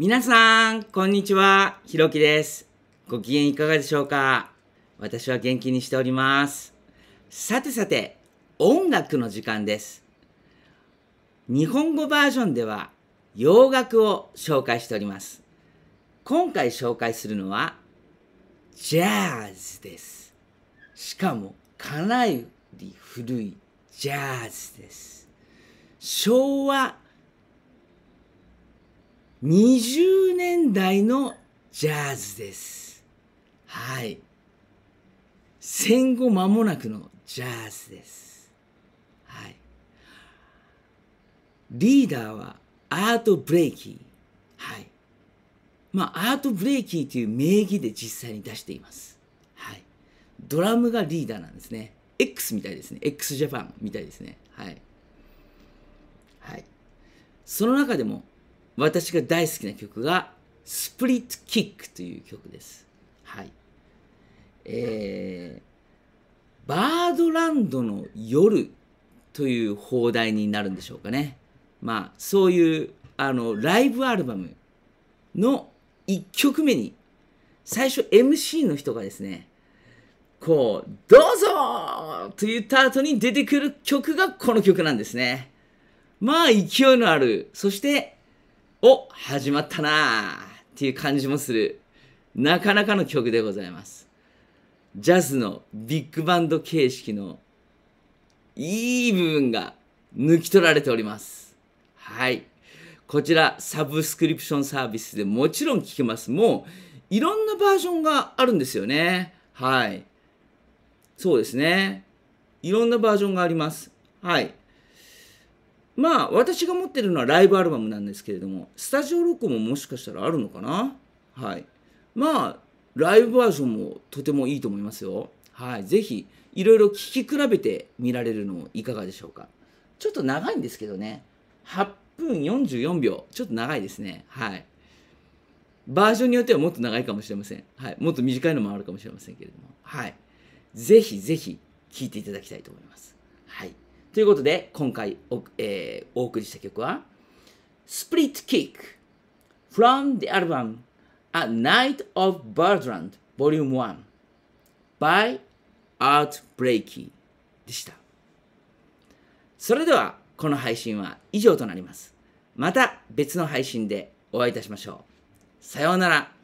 皆さん、こんにちは。ひろきです。ご機嫌いかがでしょうか私は元気にしております。さてさて、音楽の時間です。日本語バージョンでは洋楽を紹介しております。今回紹介するのは、ジャズです。しかも、かなり古いジャズです。昭和20年代のジャズです。はい。戦後間もなくのジャズです。はい。リーダーはアート・ブレイキー。はい。まあ、アート・ブレイキーという名義で実際に出しています。はい。ドラムがリーダーなんですね。X みたいですね。x ジャパンみたいですね。はい。はい。その中でも、私が大好きな曲が、スプリットキックという曲です。はい。えー、バードランドの夜という放題になるんでしょうかね。まあ、そういう、あの、ライブアルバムの1曲目に、最初 MC の人がですね、こう、どうぞと言った後に出てくる曲がこの曲なんですね。まあ、勢いのある、そしてお始まったなっていう感じもする、なかなかの曲でございます。ジャズのビッグバンド形式のいい部分が抜き取られております。はい。こちら、サブスクリプションサービスでもちろん聴けます。もう、いろんなバージョンがあるんですよね。はい。そうですね。いろんなバージョンがあります。はい。まあ私が持ってるのはライブアルバムなんですけれどもスタジオ録音ももしかしたらあるのかなはいまあライブバージョンもとてもいいと思いますよはい是非いろいろ聞き比べて見られるのいかがでしょうかちょっと長いんですけどね8分44秒ちょっと長いですねはいバージョンによってはもっと長いかもしれません。はい。もっと短いのもあるかもしれませんけれども。はい。ぜひぜひ聞いていただきたいと思います。はい。ということで、今回お,、えー、お送りした曲は、Split Kick from the album A Night of b i r d l a n d Volume 1 by Art b r e a k e y でした。それでは、この配信は以上となります。また別の配信でお会いいたしましょう。さようなら。